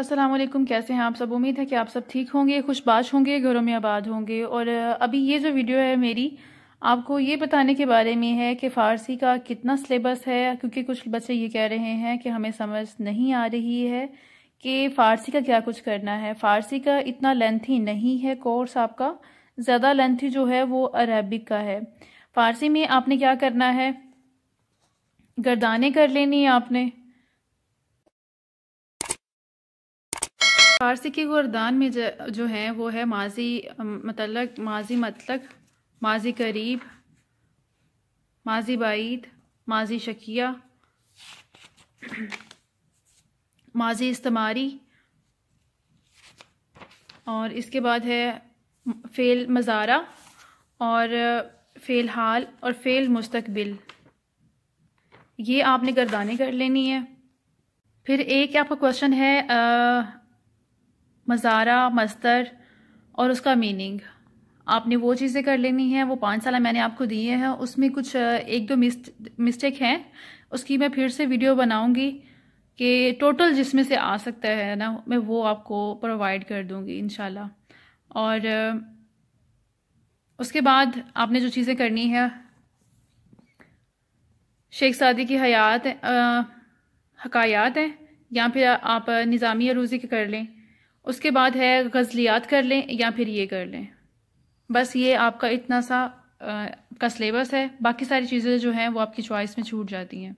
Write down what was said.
असलम कैसे हैं आप सब उम्मीद है कि आप सब ठीक होंगे खुशबाश होंगे घरों में आबाद होंगे और अभी ये जो वीडियो है मेरी आपको ये बताने के बारे में है कि फ़ारसी का कितना सिलेबस है क्योंकि कुछ बच्चे ये कह रहे हैं कि हमें समझ नहीं आ रही है कि फ़ारसी का क्या कुछ करना है फ़ारसी का इतना लेंथी नहीं है कोर्स आपका ज़्यादा लेंथी जो है वो अरबिक का है फ़ारसी में आपने क्या करना है गर्दाने कर लेनी है आपने फारसी के गुरदान में जो है वो है माजी मतलब माजी मतलब माजी करीब माजी बाईद माजी शकिया माजी इस्तमारी और इसके बाद है फ़ेल मज़ारा और फ़ेल हाल और फ़ेल मुस्तकबिल ये आपने गर्दानी कर लेनी है फिर एक आपका क्वेश्चन है आ, मज़ारा मस्तर और उसका मीनिंग आपने वो चीज़ें कर लेनी है वो पाँच साल मैंने आपको दिए हैं उसमें कुछ एक दो मिस्टेक हैं उसकी मैं फिर से वीडियो बनाऊंगी कि टोटल जिसमें से आ सकता है ना मैं वो आपको प्रोवाइड कर दूंगी इन और उसके बाद आपने जो चीज़ें करनी है शेख सादी की हयात हकायात हैं या फिर आप निज़ामी अरूजी के कर लें उसके बाद है गज़लियात कर लें या फिर ये कर लें बस ये आपका इतना सा आ, का सिलेबस है बाकी सारी चीज़ें जो हैं वो आपकी चॉइस में छूट जाती हैं